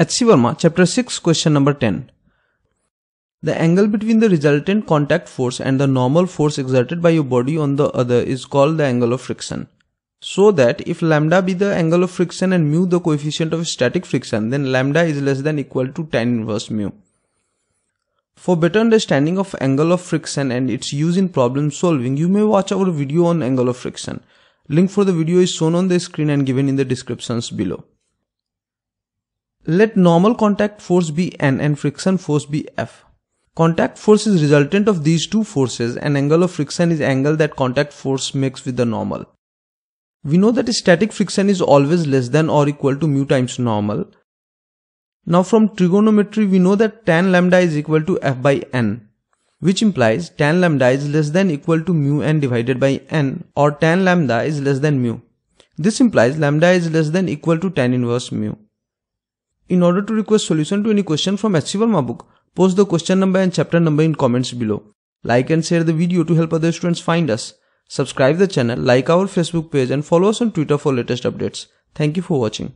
H.C. Verma, Chapter 6, Question number 10. The angle between the resultant contact force and the normal force exerted by your body on the other is called the angle of friction. So that if lambda be the angle of friction and mu the coefficient of static friction, then lambda is less than equal to tan inverse mu. For better understanding of angle of friction and its use in problem solving, you may watch our video on angle of friction. Link for the video is shown on the screen and given in the descriptions below. Let normal contact force be N and friction force be F. Contact force is resultant of these two forces and angle of friction is angle that contact force makes with the normal. We know that static friction is always less than or equal to mu times normal. Now from trigonometry we know that tan lambda is equal to f by n which implies tan lambda is less than equal to mu n divided by n or tan lambda is less than mu. This implies lambda is less than equal to tan inverse mu. In order to request solution to any question from HCVerma book, post the question number and chapter number in comments below. Like and share the video to help other students find us. Subscribe the channel, like our Facebook page and follow us on Twitter for latest updates. Thank you for watching.